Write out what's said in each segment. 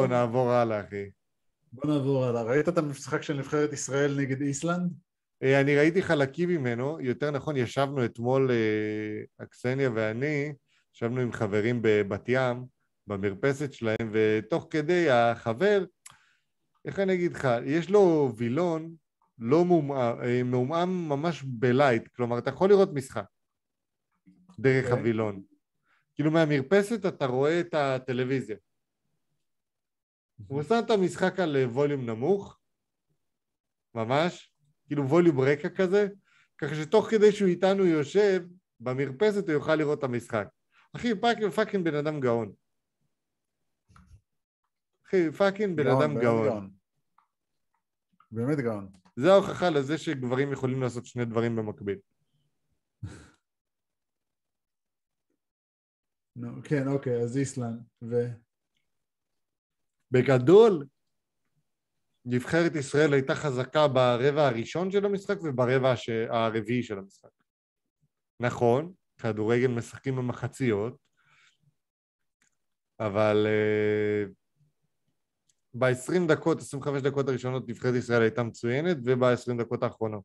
בוא נעבור הלאה, אחי. בוא נעבור הלאה. ראית את המשחק של נבחרת ישראל נגד איסלנד? אה, אני ראיתי חלקים ממנו, יותר נכון ישבנו אתמול, אקסניה אה, ואני, ישבנו עם חברים בבת ים, במרפסת שלהם, ותוך כדי החבר, איך אני אגיד לך, יש לו וילון לא מעומעם, אה, מומעם ממש בלייט, כלומר אתה יכול לראות משחק דרך okay. אוקיי. הווילון. כאילו מהמרפסת אתה רואה את הטלוויזיה. הוא שם את המשחק על אה, ווליום נמוך, ממש, כאילו ווליום רקע כזה, ככה שתוך כדי שהוא איתנו יושב במרפסת הוא יוכל לראות את המשחק. אחי, פאקינג בן אדם גאון. אחי, פאקינג בן אדם גאון. באמת גאון. זה ההוכחה לזה שגברים יכולים לעשות שני דברים במקביל. no, כן, אוקיי, אז איסלנד, ו... בגדול, נבחרת ישראל הייתה חזקה ברבע הראשון של המשחק וברבע הש... הרביעי של המשחק. נכון, כדורגל משחקים במחציות, אבל אה, ב-20 דקות, 25 דקות הראשונות נבחרת ישראל הייתה מצוינת, וב-20 דקות האחרונות,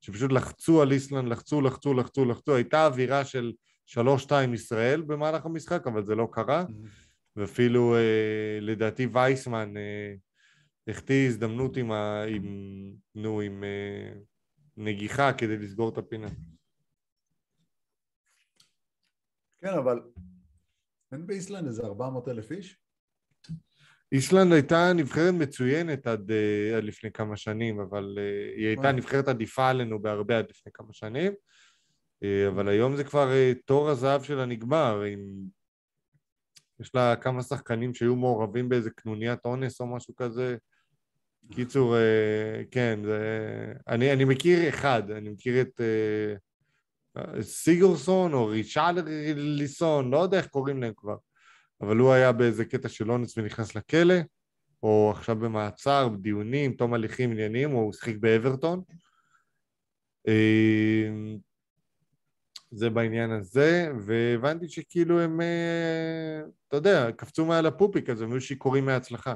שפשוט לחצו על איסלנד, לחצו, לחצו, לחצו, לחצו, הייתה אווירה של 3-2 ישראל במהלך המשחק, אבל זה לא קרה. Mm-hmm. ואפילו אה, לדעתי וייסמן אה, החטיא אה, הזדמנות עם, ה, עם, נו, עם אה, נגיחה כדי לסגור את הפינה. כן, אבל אין באיסלנד איזה 400 אלף איש? איסלנד הייתה נבחרת מצוינת עד, אה, עד לפני כמה שנים, אבל אה, היא הייתה נבחרת עדיפה עלינו בהרבה עד לפני כמה שנים, אבל היום זה כבר תור הזהב שלה נגמר, עם יש לה כמה שחקנים שהיו מעורבים באיזה קנוניית אונס או משהו כזה. קיצור, אה, כן, זה... אני, אני מכיר אחד, אני מכיר את אה, סיגורסון או ריצ'ליסון, לא יודע איך קוראים להם כבר, אבל הוא היה באיזה קטע של אונס ונכנס לכלא, או עכשיו במעצר, בדיונים, תום הליכים, עניינים, או הוא שיחק באברטון. אה, זה בעניין הזה, והבנתי שכאילו הם, אה, אתה יודע, קפצו מעל הפופיק הזה, הם היו שיכורים מההצלחה.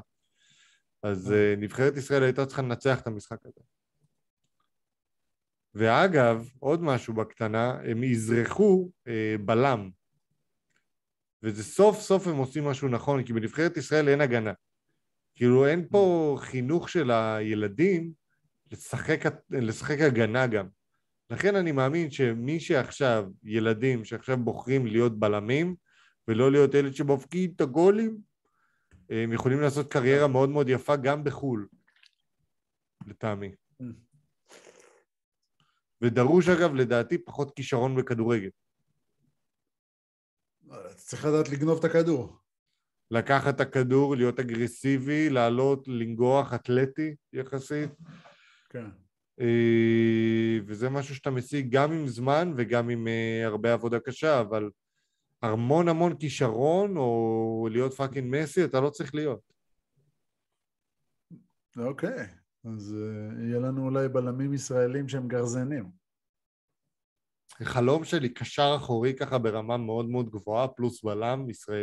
אז כן. אה, נבחרת ישראל הייתה צריכה לנצח את המשחק הזה. ואגב, עוד משהו בקטנה, הם אזרחו אה, בלם. וזה סוף סוף הם עושים משהו נכון, כי בנבחרת ישראל אין הגנה. כאילו אין פה כן. חינוך של הילדים לשחק, לשחק הגנה גם. לכן אני מאמין שמי שעכשיו, ילדים שעכשיו בוחרים להיות בלמים ולא להיות אלה שמפקיעים את הגולים, הם יכולים לעשות קריירה כן. מאוד מאוד יפה גם בחו"ל, לטעמי. Mm. ודרוש אגב, לדעתי, פחות כישרון בכדורגל. לא, צריך לדעת לגנוב את הכדור. לקחת את הכדור, להיות אגרסיבי, לעלות, לנגוח, אתלטי יחסית. כן. אה, וזה משהו שאתה משיג גם עם זמן וגם עם אה, הרבה עבודה קשה, אבל המון המון כישרון או להיות פאקינג מסי, אתה לא צריך להיות. אוקיי, okay. אז אה, יהיה לנו אולי בלמים ישראלים שהם גרזנים. חלום שלי, קשר אחורי ככה ברמה מאוד מאוד גבוהה, פלוס בלם ישראלי.